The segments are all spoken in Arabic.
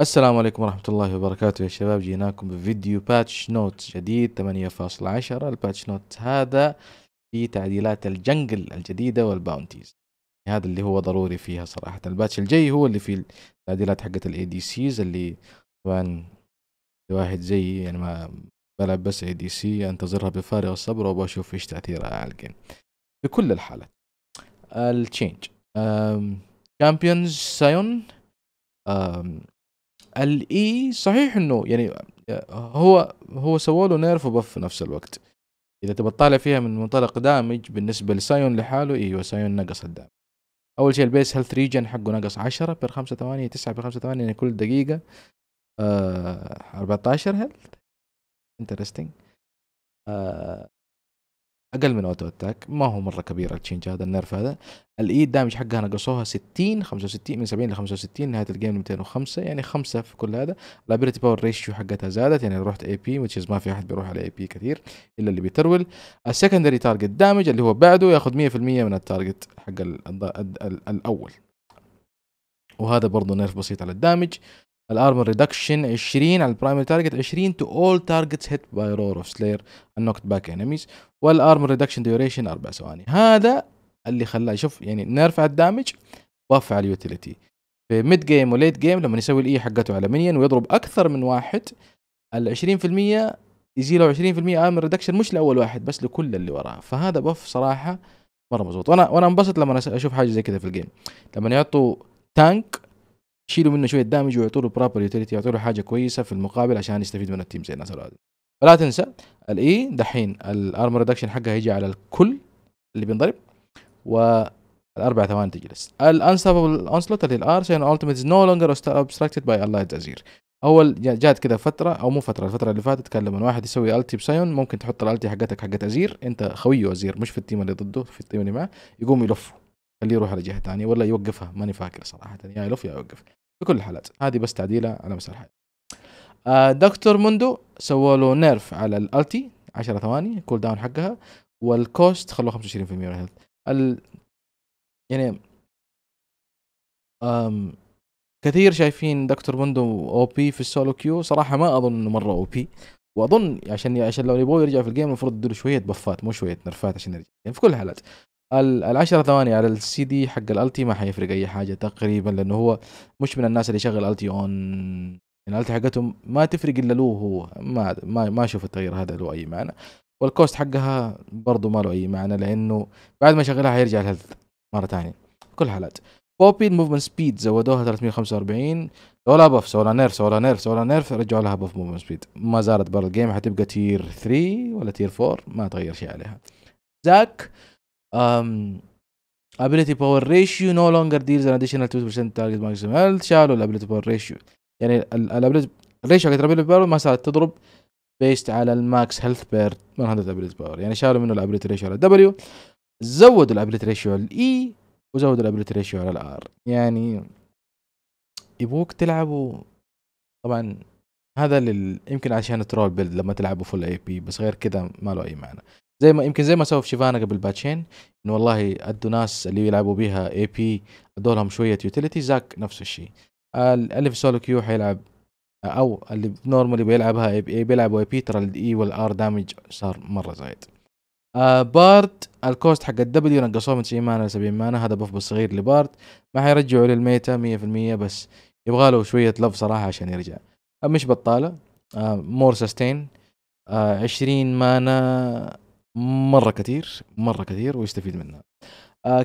السلام عليكم ورحمة الله وبركاته يا شباب جيناكم بفيديو باتش نوت جديد 8.10 الباتش نوت هذا في تعديلات الجنجل الجديدة والباونتيز هذا اللي هو ضروري فيها صراحة الباتش الجاي هو اللي فيه التعديلات حقت الاي دي سيز اللي طبعا واحد زي يعني ما بلعب بس اي دي سي انتظرها بفارغ الصبر وبشوف ايش تأثيرها على الجيم في كل الحالات التشينج شامبيونز سايون الاي e صحيح انه يعني هو هو سوى له نيرف وبف في نفس الوقت اذا تبى تطالع فيها من منطلق دامج بالنسبه لسايون لحاله ايوه سايون نقص الدامج اول شيء البيس هيلث ريجن حقه نقص 10 بير 5 8 9 بير 5 8 يعني كل دقيقه آه 14 هيلث انترستنج اقل من اوتو اتاك ما هو مره كبير التشينج هذا النرف هذا الايد دامج حقها نقصوها 60 65 من 70 ل 65 نهايه الجيم 205 يعني 5 في كل هذا الابيلتي باور ريشيو حقتها زادت يعني رحت اي بي وتشيز ما في احد بيروح على اي بي كثير الا اللي بيترول السكندري تارجت دامج اللي هو بعده ياخذ 100% من التارجت حق الاول وهذا برضه نرف بسيط على الدامج الارمر ريدكشن 20 على البرايمري تارجت 20 تو اول تارجتس هيت باي رور اوف سلاير النوكت باك انميز والارمر ريدكشن ديوريشن 4 ثواني هذا اللي خلاه شوف يعني نرفع الدامج وافع اليوتيليتي في ميد جيم وليت جيم لما يسوي الاي حقته على منين ويضرب اكثر من واحد ال 20% يجي له 20% ارمر ريدكشن مش لاول واحد بس لكل اللي وراه فهذا بف صراحه مره مظبوط وانا وانا انبسط لما اشوف حاجه زي كذا في الجيم لما يعطوا تانك يشيلوا منه شويه دامج ويعطوا له بروبر يوتيليتي يعطوا له حاجه كويسه في المقابل عشان يستفيد من التيم زي الناس العادي فلا تنسى الاي e، دحين الارمر ريدكشن حقها يجي على الكل اللي بينضرب و الاربع ثواني تجلس الانسابل اونسلوت اللي الار سين التيميت از نو لونجر ابستراكتد باي الله الجزير اول جات كذا فتره او مو فتره الفتره اللي فاتت كان لما واحد يسوي التي بسايون ممكن تحط الالتي حقتك حقت ازير انت خويه ازير مش في التيم اللي ضده في التيم اللي معه يقوم يلفه خليه يروح على جهه ثانيه ولا يوقفها ماني فاكر صراحه يا يلف يا يوقف في كل الحالات هذه بس تعديله على مسار الحياه دكتور موندو سووا له نيرف على الالتي 10 ثواني كول داون حقها والكوست خلوه 25% من الهيلث ال... يعني أم... كثير شايفين دكتور موندو او بي في السولو كيو صراحه ما اظن انه مره او بي واظن عشان عشان لو يبغوا يرجع في الجيم المفروض يدوا شويه بفات مو شويه نرفات عشان يرجع يعني في كل الحالات ال10 ثواني على السي دي حق الالتي ما حيفرق اي حاجه تقريبا لانه هو مش من الناس اللي يشغل التي اون الالتي حقتهم ما تفرق الا له هو ما ما ما اشوف التغيير هذا له اي معنى والكوست حقها برضه ما له اي معنى لانه بعد ما شغلها حيرجع الهيلث مره ثانيه كل حالات بوبي الموفمنت سبيد زودوها 345 سولا باف سولا نيرف سولا نيرف سولا نيرف رجعوا لها بف موفمنت سبيد ما زالت برا الجيم حتبقى تير 3 ولا تير 4 ما تغير شيء عليها زاك um, ability power ratio no longer deals an additional 2% target maximum health شالوا ability power ratio يعني ال ability ratio حقت ability power ما صارت تضرب بيست على الماكس هيلث بير من هذا ability power يعني شالوا منه ability ratio على W زودوا ability ratio على E وزودوا ability ratio على R يعني يبوك تلعبوا طبعا هذا لل... يمكن عشان ترول بيلد لما تلعبوا فول اي بي بس غير كذا ما له اي معنى زي ما يمكن زي ما سووا في شيفانا قبل باتشين انه والله ادوا ناس اللي يلعبوا بيها اي بي ادوا لهم شويه يوتيليتي زاك نفس الشيء اللي في سولو كيو حيلعب او اللي نورمالي بيلعبها اي بي بيلعبوا اي بي ترى الاي والار دامج صار مره زايد آه بارد الكوست حق الدبليو نقصوه من 90 مانا ل 70 مانا هذا بف صغير لبارد ما حيرجعوا للميتا 100% بس يبغى له شويه لف صراحه عشان يرجع آه، مش بطاله آه مور سستين آه 20 مانا مره كثير مره كثير ويستفيد منها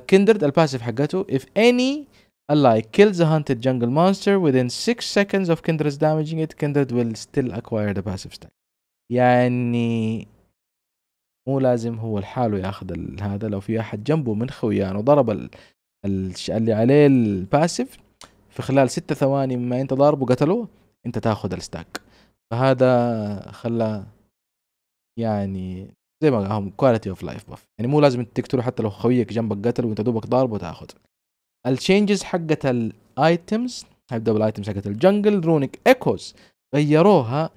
كندرد uh, الباسيف حقته if any ally kills a hunted jungle monster within 6 seconds of kindred's damaging it kindred will still acquire the passive stack يعني مو لازم هو لحاله ياخذ هذا لو في احد جنبه من خويانه ضرب ال... اللي عليه الباسيف في خلال ستة ثواني ما انت ضاربه قتله انت تاخذ الستاك فهذا خلى يعني زي ما هم كواليتي اوف لايف بف يعني مو لازم تقتله حتى لو خويك جنبك قتل وانت دوبك ضارب وتاخذ التشينجز حقت الايتمز هبدا بالايتمز حقت الجنجل رونيك ايكوز غيروها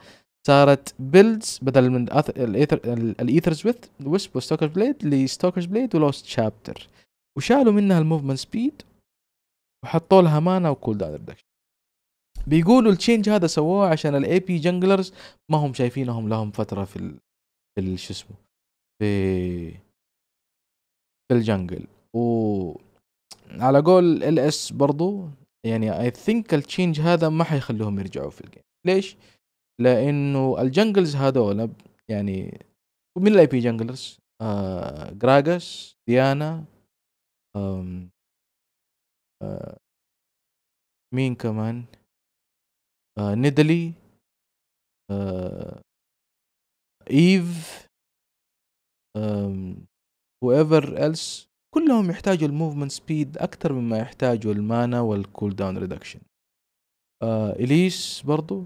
صارت بيلدز بدل من الايثر الايثرز ويث ويسب وستوكرز بليد لستوكرز بليد ولوست شابتر وشالوا منها الموفمنت سبيد وحطوا لها مانا وكول داون ريدكشن بيقولوا التشينج هذا سووه عشان الاي بي جنجلرز ما هم شايفينهم لهم فتره في ال... في شو اسمه في في الجنجل و على قول ال اس برضو يعني اي ثينك التشينج هذا ما حيخليهم يرجعوا في الجيم ليش؟ لانه الجنجلز هذول يعني من الاي بي جنجلرز آه، جراجس ديانا آم، آه، مين كمان آه، نيدلي آه، ايف وايفر um, ايلس كلهم يحتاجوا الموفمنت سبيد أكثر مما يحتاجوا المانا والكول داون ريدكشن آه، إليس برضو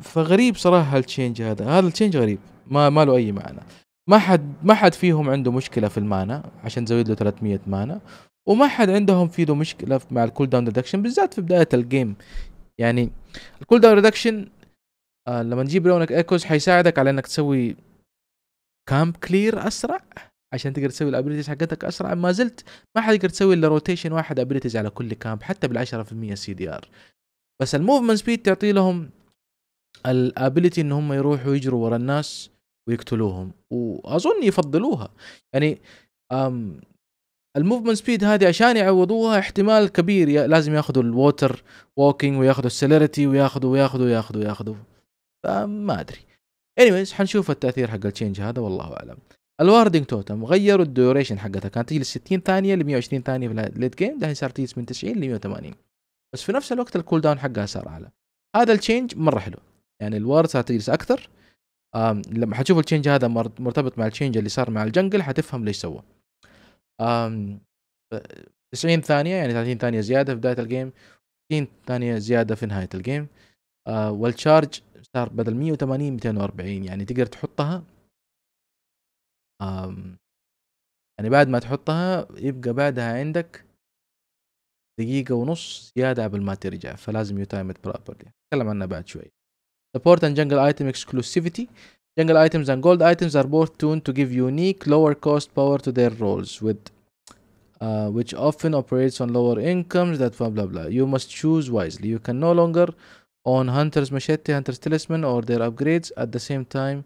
فغريب صراحة التشينج هذا هذا التشينج غريب ما ما له أي معنى ما حد ما حد فيهم عنده مشكلة في المانا عشان زود له 300 مانا وما حد عندهم في له مشكلة مع الكول داون ريدكشن بالذات في بداية الجيم يعني الكول داون ريدكشن آه لما نجيب لونك ايكوز حيساعدك على انك تسوي كامب كلير اسرع عشان تقدر تسوي الابيلتيز حقتك اسرع ما زلت ما حتقدر تسوي الا روتيشن واحد ابيلتيز على كل كامب حتى بال 10% سي دي ار بس الموفمنت سبيد تعطي لهم الابيلتي ان هم يروحوا يجروا ورا الناس ويقتلوهم واظن يفضلوها يعني أم الموفمنت سبيد هذه عشان يعوضوها احتمال كبير لازم ياخذوا الووتر ووكينج وياخذوا السيلريتي وياخذوا وياخذوا وياخذوا وياخذوا فما ادري anyways حنشوف التاثير حق التشينج هذا والله اعلم الواردنج توتم غيروا الديوريشن حقتها كانت تجلس 60 ثانيه ل 120 ثانيه في الليت جيم دحين صارت تجلس من 90 ل 180 بس في نفس الوقت الكول داون حقها صار اعلى هذا التشينج مره حلو يعني الوارد صارت تجلس اكثر لما حتشوف التشينج هذا مرتبط مع التشينج اللي صار مع الجنجل حتفهم ليش سوى 90 ثانية يعني 30 ثانية زيادة في بداية الجيم 60 ثانية زيادة في نهاية الجيم آه والتشارج صار بدل 180 240 يعني تقدر تحطها أم يعني بعد ما تحطها يبقى بعدها عندك دقيقة ونص زيادة قبل ما ترجع فلازم يو تايم ات بروبرلي نتكلم عنها بعد شوي support and jungle item exclusivity jungle items and gold items are both tuned to give unique lower cost power to their roles with uh, which often operates on lower incomes that blah blah blah you must choose wisely you can no longer on hunter's machete, hunter's talisman or their upgrades at the same time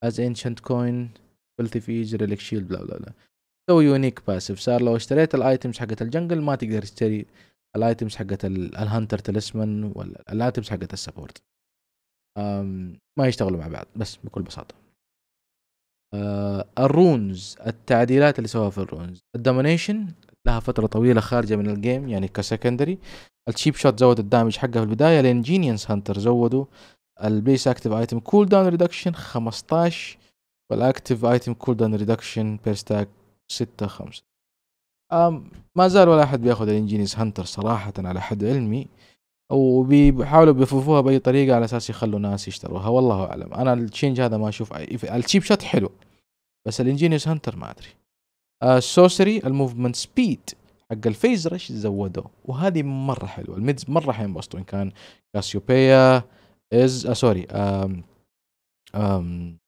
as ancient coin filthy relic shield بلا بلا بلا سو يونيك باسيف صار لو اشتريت الايتمز حقت الجنجل ما تقدر تشتري الايتمز حقت الهانتر تلسمن ولا الايتمز حقت السبورت ما يشتغلوا مع بعض بس بكل بساطه آه، الرونز التعديلات اللي سواها في الرونز الدومينيشن لها فتره طويله خارجه من الجيم يعني كسكندري التشيب شوت زود الدامج حقه في البدايه لين جينيوس هانتر زودوا البيس اكتف ايتم كول داون ريدكشن 15 والاكتف ايتم كول داون ريدكشن بير ستاك 6 5 أم ما زال ولا احد بياخذ الانجينيس هانتر صراحه على حد علمي وبيحاولوا بيفوفوها باي طريقه على اساس يخلوا ناس يشتروها والله اعلم انا التشينج هذا ما اشوف التشيب شوت حلو بس الانجينيوس هانتر ما ادري السوسري الموفمنت سبيد حق الفيز رش زودوه وهذه مره حلوه الميدز مره حينبسطوا ان كان كاسيوبيا از آه سوري آم آم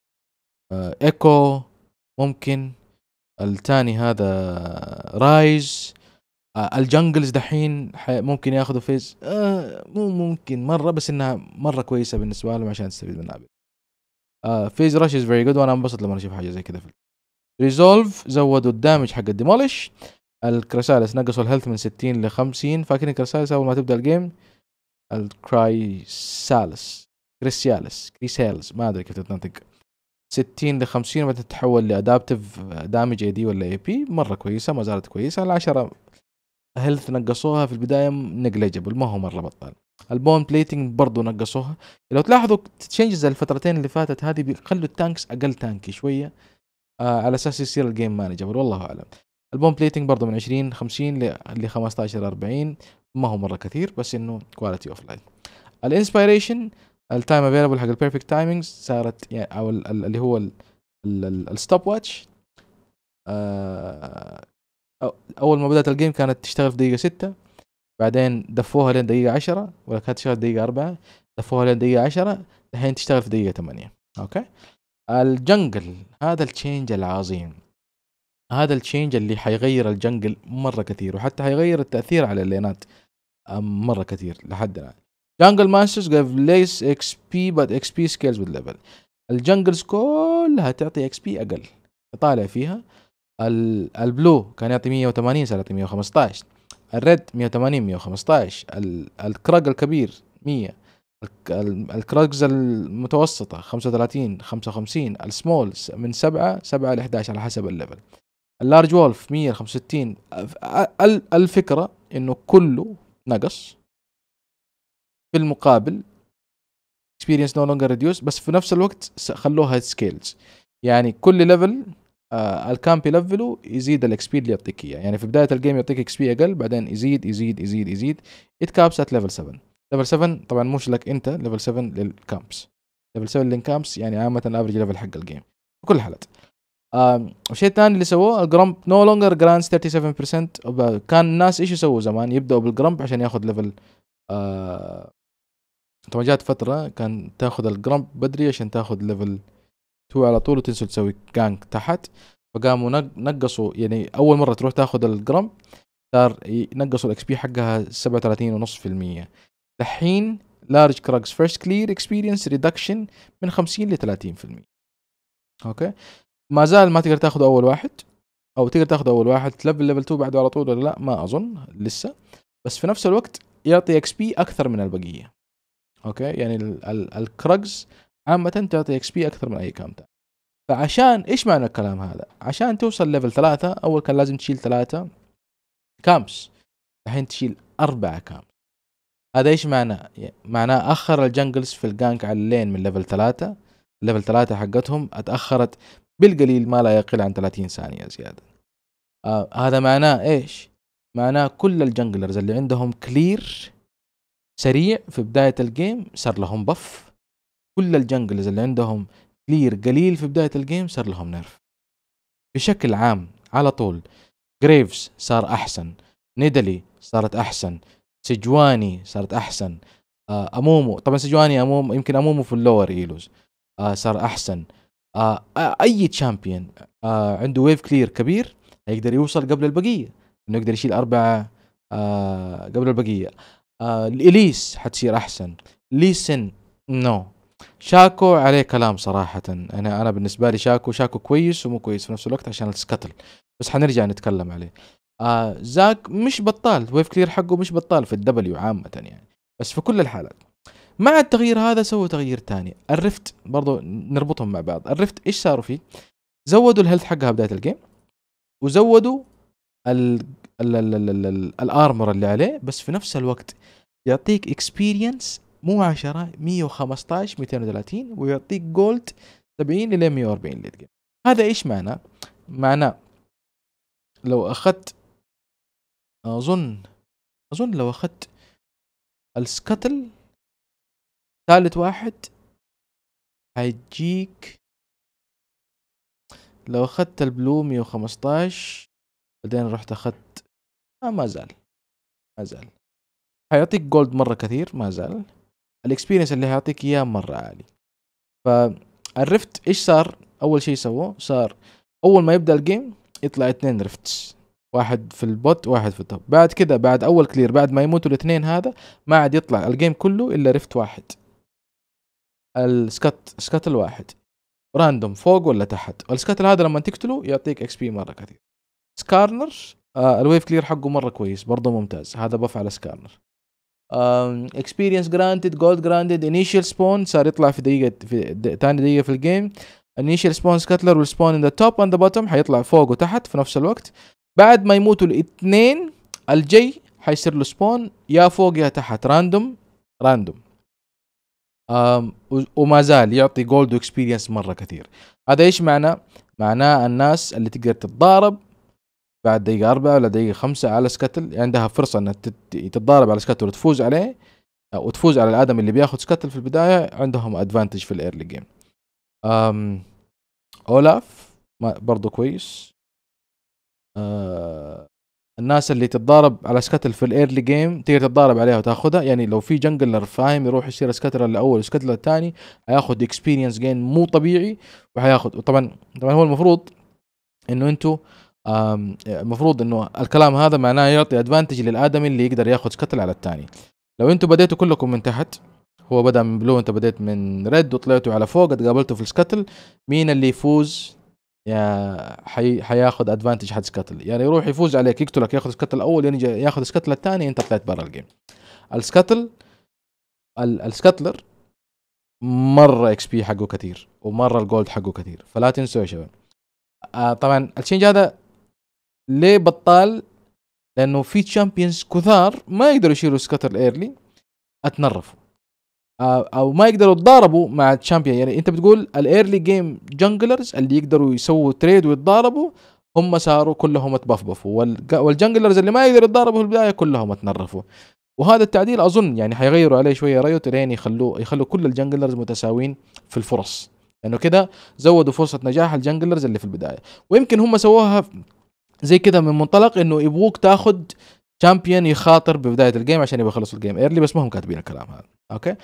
آه ايكو ممكن الثاني هذا رايز آه الجنجلز دحين ممكن ياخذوا فيز آه مو ممكن مره بس انها مره كويسه بالنسبه لهم عشان تستفيد منها آه فيز رش از فيري جود وانا انبسط لما اشوف حاجه زي كذا في ريزولف زودوا الدامج حق الديمولش الكراسالس نقصوا الهيلث من ستين لخمسين فاكرين الكراسالس اول ما تبدا الجيم الكرايسالس كريسيالس كريسيالس ما ادري كيف تتنطق 60 ل 50 بعدين تتحول لادابتف دامج اي دي ولا اي بي مره كويسه ما زالت كويسه العشرة هيلث نقصوها في البدايه نجليجبل ما هو مره بطال البون بليتنج برضو نقصوها لو تلاحظوا تشينجز الفترتين اللي فاتت هذه بيخلوا التانكس اقل تانكي شويه آه على اساس يصير الجيم مانجبل والله اعلم البوم بليتنج برضه من 20 50 ل 15 40 ما هو مره كثير بس انه كواليتي اوف لايف الانسبيريشن التايم افيلبل حق البيرفكت تايمينج صارت يعني او اللي هو الستوب آه، واتش اول ما بدات الجيم كانت تشتغل في دقيقه 6 بعدين دفوها لين دقيقه 10 ولا كانت تشتغل دقيقه 4 دفوها لين دقيقه 10 الحين تشتغل في دقيقه 8 اوكي الجنجل هذا التشينج العظيم هذا التشينج اللي حيغير الجنجل مرة كثير وحتى حيغير التأثير على اللينات مرة كثير لحد الآن جانجل ماسترز جيف ليس اكس بي بات اكس بي سكيلز وذ ليفل الجنجلز كلها تعطي اكس بي اقل طالع فيها البلو كان يعطي 180 صار يعطي 115 الريد 180 115 الكراج الكبير 100 الكراجز المتوسطة 35 55 السمولز من 7 7 ل 11 على حسب الليفل اللارج وولف 165 الفكره انه كله نقص في المقابل اكسبيرينس نو لونجر ريديوس بس في نفس الوقت خلوها سكيلز يعني كل ليفل الكامب يلفله يزيد الاكسبي اللي يعطيك اياه يعني في بدايه الجيم يعطيك اكسبي اقل بعدين يزيد يزيد يزيد يزيد ات كابس ات ليفل 7 ليفل 7 طبعا مش لك انت ليفل 7 للكامبس ليفل 7 للكامبس يعني عامه الافرج ليفل حق الجيم في كل الحالات الشيء الثاني اللي سووه الجرامب نو لونجر جرانس 37% كان الناس ايش يسووا زمان يبداوا بالجرامب عشان ياخذ ليفل آه انت جات فتره كان تاخذ الجرامب بدري عشان تاخذ ليفل 2 على طول وتنسوا تسوي جانك تحت فقاموا نقصوا يعني اول مره تروح تاخذ الجرامب صار نقصوا الاكس بي حقها 37.5% دحين لارج كراكس فيرست كلير اكسبيرينس ريدكشن من 50 ل 30% اوكي ما زال ما تقدر تاخذ اول واحد او تقدر تاخذ اول واحد تلفل ليفل 2 بعده على طول ولا لا ما اظن لسه بس في نفس الوقت يعطي اكس بي اكثر من البقيه اوكي يعني ال الكرجز عامه تعطي اكس بي اكثر من اي كامتا فعشان ايش معنى الكلام هذا عشان توصل ليفل ثلاثة اول كان لازم تشيل ثلاثة كامبس الحين تشيل أربعة كامبس هذا ايش معناه يعني معناه اخر الجنجلز في الجانك على اللين من ليفل ثلاثة ليفل ثلاثة حقتهم اتأخرت بالقليل ما لا يقل عن 30 ثانية زيادة آه هذا معناه ايش؟ معناه كل الجنجلرز اللي عندهم كلير سريع في بداية الجيم صار لهم بف كل الجنجلز اللي عندهم كلير قليل في بداية الجيم صار لهم نيرف بشكل عام على طول جريفز صار أحسن نيدلي صارت أحسن سجواني صارت أحسن آه أمومو طبعا سجواني أمومو يمكن أمومو في اللور إيلوز آه صار أحسن آه،, آه اي تشامبيون آه عنده ويف كلير كبير هيقدر يوصل قبل البقيه انه يقدر يشيل اربعه آه قبل البقيه آه حتصير احسن ليسن نو شاكو عليه كلام صراحة أنا أنا بالنسبة لي شاكو شاكو كويس ومو كويس في نفس الوقت عشان السكتل بس حنرجع نتكلم عليه آه زاك مش بطال ويف كلير حقه مش بطال في الدبليو عامة يعني بس في كل الحالات مع التغيير هذا سووا تغيير ثاني الرفت برضو نربطهم مع بعض الرفت ايش صاروا فيه زودوا الهيلث حقها بدايه الجيم وزودوا الارمر اللي عليه بس في نفس الوقت يعطيك اكسبيرينس مو 10 115 230 ويعطيك جولد 70 ل 140 للجيم هذا ايش معناه؟ معناه لو اخذت اظن اظن لو اخذت السكتل ثالث واحد هيجيك لو اخدت البلو 115 بعدين رحت اخدت آه ما زال ما زال حيعطيك جولد مرة كثير ما زال الاكسبيرينس اللي حيعطيك اياه مرة عالي فالرفت ايش صار اول شيء سووه صار اول ما يبدا الجيم يطلع اثنين رفتس واحد في البوت واحد في التوب بعد كده بعد اول كلير بعد ما يموتوا الاثنين هذا ما عاد يطلع الجيم كله الا رفت واحد السكت سكت الواحد راندوم فوق ولا تحت السكتل هذا لما تقتله يعطيك اكس بي مره كثير سكارنر آه الويف كلير حقه مره كويس برضه ممتاز هذا بف على سكارنر اكسبيرينس جرانتد جولد جرانتد انيشال سبون صار يطلع في دقيقه في ثاني دقيقه في الجيم انيشال سبون سكتلر والسبون ان ذا توب اند ذا بوتم حيطلع فوق وتحت في نفس الوقت بعد ما يموتوا الاثنين الجي حيصير له سبون يا فوق يا تحت راندوم راندوم وما زال يعطي جولد اكسبيرينس مره كثير هذا ايش معناه معناه الناس اللي تقدر تتضارب بعد دقيقة أربعة ولا دقيقة خمسة على سكتل يعني عندها فرصة أنها تتضارب على سكتل وتفوز عليه آه، وتفوز على الآدم اللي بياخد سكتل في البداية عندهم أدفانتج في الإيرلي جيم أم أولاف برضو كويس آه، الناس اللي تتضارب على سكتل في الايرلي جيم تقدر تتضارب عليها وتاخذها يعني لو في جنجلر فاهم يروح يصير سكتل الاول وسكتل الثاني حياخذ اكسبيرينس جين مو طبيعي وحياخذ وطبعا طبعا هو المفروض انه انتو المفروض انه الكلام هذا معناه يعطي ادفانتج للادمي اللي يقدر ياخذ سكتل على الثاني لو انتو بديتوا كلكم من تحت هو بدا من بلو انت بديت من ريد وطلعتوا على فوق اتقابلتوا في السكتل مين اللي يفوز يا حي... حياخذ ادفانتج حد سكتل يعني يروح يفوز عليك يقتلك ياخذ سكتل الاول يعني ياخذ سكتل الثاني انت طلعت برا الجيم السكتل ال... السكتلر مره اكس بي حقه كثير ومره الجولد حقه كثير فلا تنسوا يا شباب آه طبعا التشينج هذا ليه بطال لانه في تشامبيونز كثار ما يقدروا يشيلوا سكتل ايرلي اتنرفوا آه، او ما يقدروا يتضاربوا مع الشامبيون يعني انت بتقول الايرلي جيم جنجلرز اللي يقدروا يسووا تريد ويتضاربوا هم صاروا كلهم تبفبفوا والجنجلرز اللي ما يقدروا يتضاربوا في البدايه كلهم تنرفوا وهذا التعديل اظن يعني حيغيروا عليه شويه رايوت لين يخلوه يخلوا كل الجنجلرز متساويين في الفرص لانه كده زودوا فرصه نجاح الجنجلرز اللي في البدايه ويمكن هم سووها زي كده من منطلق انه يبغوك تاخذ تشامبيون يخاطر ببدايه الجيم عشان يبغى يخلص الجيم ايرلي بس ما هم كاتبين الكلام هذا اوكي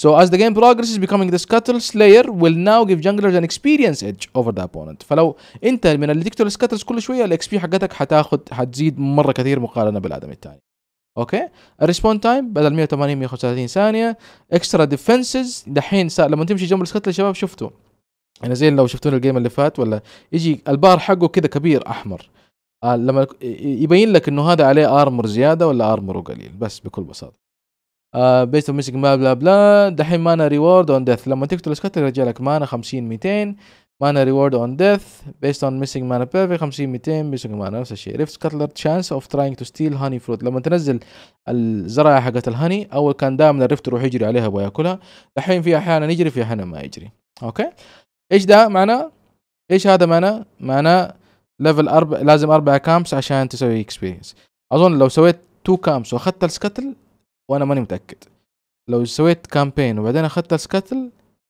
So as the game از becoming the scuttle slayer will now give junglers an experience edge over the opponent فلو انت من اللي تقتل سكاتلز كل شويه الاكس بي حقتك حتاخذ حتزيد مره كثير مقارنه بالادمي الثاني اوكي الريسبون تايم بدل 180 135 ثانيه اكسترا ديفنسز دحين لما تمشي جنب السكتل شباب شفتوا يعني زي لو شفتون الجيم اللي فات ولا يجي البار حقه كذا كبير احمر آه، لما يبين لك انه هذا عليه ارمر زياده ولا ارمره قليل بس بكل بساطه آه اوف ميسك بلا بلا بلا دحين مانا ريورد اون ديث لما تقتل سكتر يرجع لك مانا 50 200 مانا ريورد اون ديث بيست اون ميسنج مانا بيرفكت 50 200 ميسنج مانا نفس الشيء ريفت كاتلر تشانس اوف تراينج تو ستيل هاني فروت لما تنزل الزراعه حقت الهاني اول كان دائما الريفت يروح يجري عليها وياكلها دحين في احيانا يجري في احيانا ما يجري اوكي ايش ده معناه ايش هذا معناه معناه ليفل أربع لازم أربعة كامس عشان تسوي اكسبيرينس أظن لو سويت تو كامس وأخذت السكتل وأنا ماني متأكد لو سويت كامبين وبعدين أخذت السكتل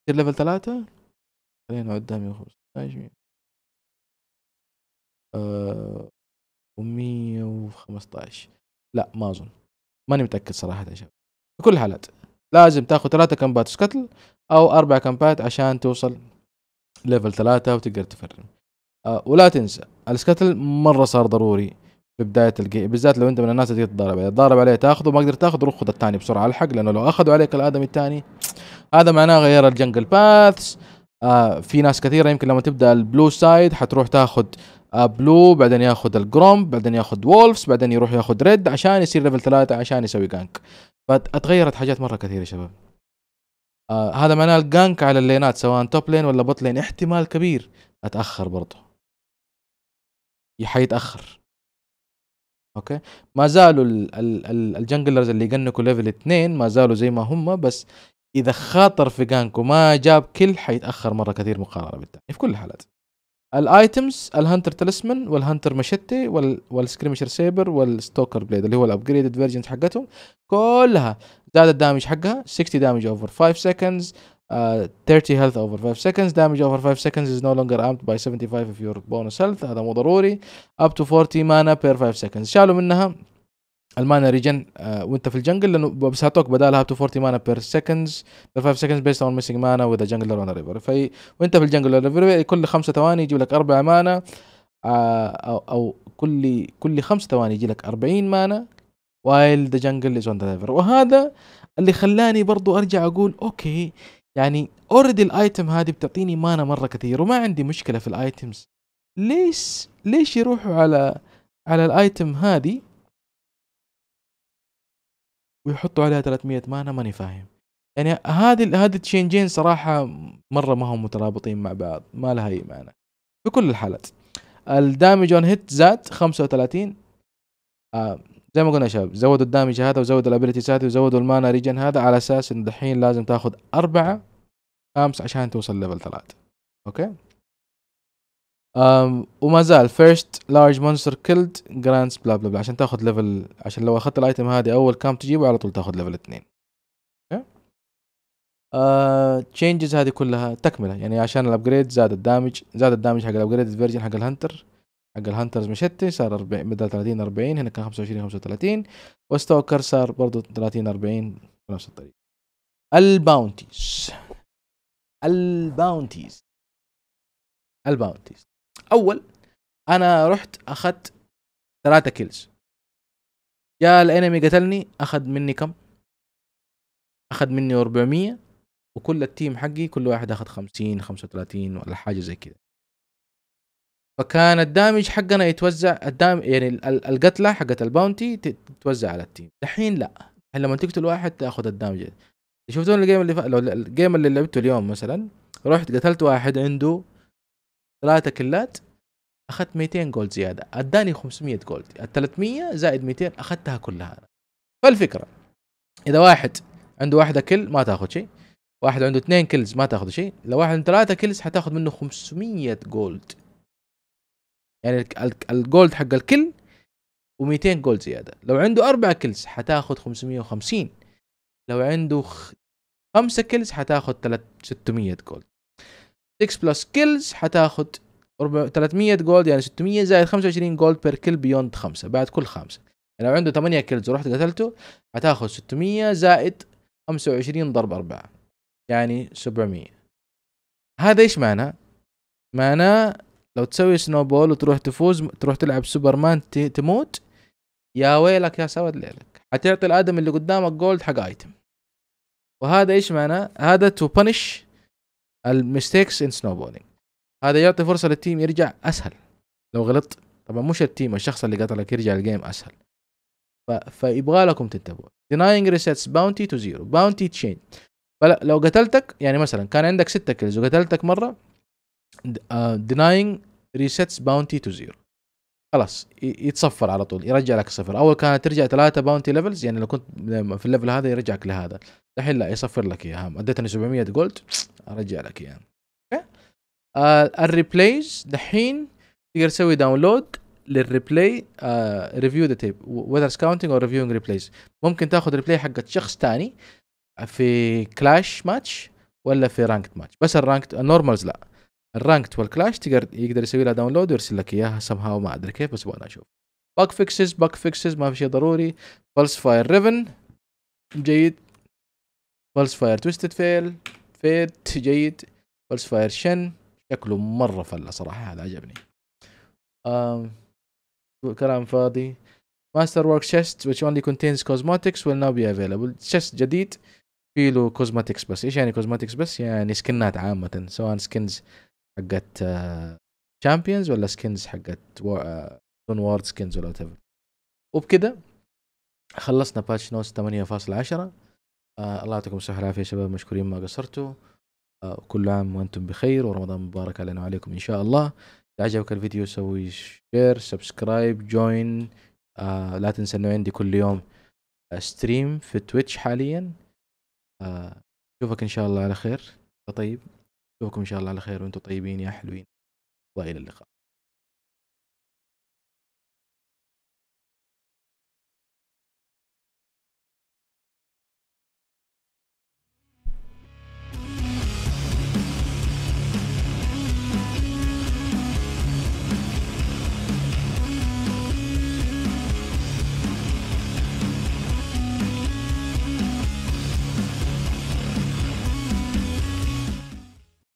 تصير ليفل ثلاثة خلينا نعدها 115 أه ومية وخمسطعش لا ما أظن ماني متأكد صراحة يا شباب في كل الحالات لازم تاخذ ثلاثة كمبات سكتل أو أربع كمبات عشان توصل ليفل ثلاثة وتقدر تفرم آه، ولا تنسى السكتل مره صار ضروري في بدايه الجيم بالذات لو انت من الناس اللي تتضارب عليه تضارب عليه تاخذه ما قدرت تاخذه روح خذ الثاني بسرعه الحق لانه لو اخذوا عليك الادمي الثاني هذا معناه غير الجنجل باثس آه في ناس كثيره يمكن لما تبدا البلو سايد حتروح تاخذ آه بلو بعدين ياخذ الجرومب بعدين ياخذ وولفز بعدين يروح ياخذ ريد عشان يصير ليفل ثلاثة عشان يسوي جانك فاتغيرت حاجات مره كثيره يا شباب آه هذا معناه الجانك على اللينات سواء توب لين ولا بوت لين احتمال كبير اتاخر برضه حيتاخر اوكي ما زالوا الجنجلرز اللي جنكوا ليفل 2 ما زالوا زي ما هم بس اذا خاطر في جانكو ما جاب كل حيتاخر مره كثير مقارنه بالتاني في كل الحالات الايتمز الهانتر تلسمن والهانتر مشتي وال والسكريمشر سيبر والستوكر بليد اللي هو الابجريدد فيرجنز حقتهم كلها زاد الدامج حقها 60 دامج اوفر 5 سكندز 30 health over 5 seconds damage over 5 seconds is no longer amped by 75 if your bonus health هذا مو ضروري up to 40 mana per 5 seconds شالوا منها المانا ريجن uh, وانت في الجنجل لانه بس هاتوك بدالها up to 40 mana per seconds per 5 seconds based on missing mana with a jungler on a river في وانت في الجنجل كل 5 ثواني يجيب لك 4 مانا uh, او او كل كل 5 ثواني يجي لك 40 مانا while the jungle is on the river وهذا اللي خلاني برضو ارجع اقول اوكي okay يعني اوريدي الايتم هذه بتعطيني مانا مره كثير وما عندي مشكله في الايتمز ليش ليش يروحوا على على الايتم هذه ويحطوا عليها 300 مانا ماني فاهم يعني هذه هذه التشينجين صراحه مره ما هم مترابطين مع بعض ما لها اي معنى في كل الحالات الدامج اون هيت زاد 35 آه زي ما قلنا يا شباب زودوا الدامج هذا وزودوا الابيلتيز هذه وزودوا المانا ريجن هذا على اساس ان دحين لازم تاخذ اربعه امس عشان توصل ليفل ثلاثة اوكي أم وما زال فيرست لارج مونستر كيلد جرانس بلا بلا بلا عشان تاخذ ليفل عشان لو اخذت الايتم هذه اول كام تجيبه على طول تاخذ ليفل اثنين اوكي تشينجز أه، هذه كلها تكمله يعني عشان الابجريد زاد الدامج زاد الدامج حق الابجريد فيرجن حق الهنتر حق الهانترز مشتي صار 40 بدل 30 40 هنا كان 25 35 وستوكر صار برضه 30 40 بنفس الطريقه الباونتيز الباونتيز الباونتيز اول انا رحت اخذت ثلاثة كيلز يا الانمي قتلني اخذ مني كم اخذ مني 400 وكل التيم حقي كل واحد اخذ 50 35 ولا حاجه زي كذا فكان الدامج حقنا يتوزع الدام يعني القتله حقت الباونتي تتوزع على التيم دحين لا لما تقتل واحد تاخذ الدامج شفتون الجيم اللي ف... لو الجيم اللي لعبته اليوم مثلا رحت قتلت واحد عنده ثلاثة كلات اخذت 200 جولد زياده اداني 500 جولد ال 300 زائد 200 اخذتها كلها فالفكره اذا واحد عنده واحده كل ما تاخذ شيء واحد عنده اثنين كلز ما تاخذ شيء لو واحد عنده ثلاثه كلز حتاخذ منه 500 جولد يعني الجولد حق الكل و200 جولد زياده لو عنده أربعة كلز حتاخذ 550 لو عنده خمسة كيلز حتاخد تلت 600 جولد 6 بلس كيلز حتاخد 300 جولد يعني 600 زائد 25 جولد بير كيل بيوند خمسة بعد كل خمسة يعني لو عنده 8 كيلز ورحت قتلته حتاخد 600 زائد 25 ضرب 4 يعني 700 هذا ايش معناه؟ معناه لو تسوي سنو بول وتروح تفوز تروح تلعب سوبرمان تموت يا ويلك يا سواد ليلك حتعطي الادم اللي قدامك جولد حق ايتم وهذا ايش معناه؟ هذا تو بانش المستيكس ان سنو هذا يعطي فرصه للتيم يرجع اسهل لو غلط طبعا مش التيم الشخص اللي قتلك يرجع الجيم اسهل ف... فيبغى لكم تنتبهوا denying resets bounty to zero bounty chain فلا لو قتلتك يعني مثلا كان عندك 6 كيلز وقتلتك مره uh, denying resets bounty to zero خلاص يتصفر على طول يرجع لك صفر اول كانت ترجع ثلاثة باونتي ليفلز يعني لو كنت في الليفل هذا يرجعك لهذا الحين لا يصفر لك اياها اديتني 700 جولد ارجع لك اياها اوكي آه، الريبلايز دحين تقدر تسوي داونلود للريبلاي ريفيو ذا تيب وذر سكاونتنج او ريفيوينج ريبلايز ممكن تاخذ ريبلاي حقت شخص ثاني في كلاش ماتش ولا في رانكت ماتش بس الرانكت النورمالز لا الرانكت والكلاش تقدر يقدر يسوي لها داونلود ويرسل لك اياها سمها ما ادري كيف بس وانا اشوف باك فيكسز باك فيكسز ما في شيء ضروري فالس فاير ريفن جيد فالس فاير تويستد فيل فيت جيد فالس فاير شن شكله مره فله صراحه هذا عجبني آم كلام فاضي ماستر ورك chest which only contains cosmetics will now be available chest جديد في له كوزماتكس بس ايش يعني كوزماتكس بس يعني سكنات عامه سواء سكنز حقت شامبيونز آه، ولا سكنز حقت دون وورد سكنز ولا تفر وبكذا خلصنا باتش نوتس 8.10 آه الله يعطيكم الصحة والعافية يا شباب مشكورين ما قصرتوا آه كل عام وانتم بخير ورمضان مبارك علينا وعليكم ان شاء الله اذا عجبك الفيديو سوي شير سبسكرايب جوين آه لا تنسى انه عندي كل يوم ستريم آه، في تويتش حاليا آه، اشوفك ان شاء الله على خير طيب اشوفكم ان شاء الله على خير وانتم طيبين يا حلوين والى اللقاء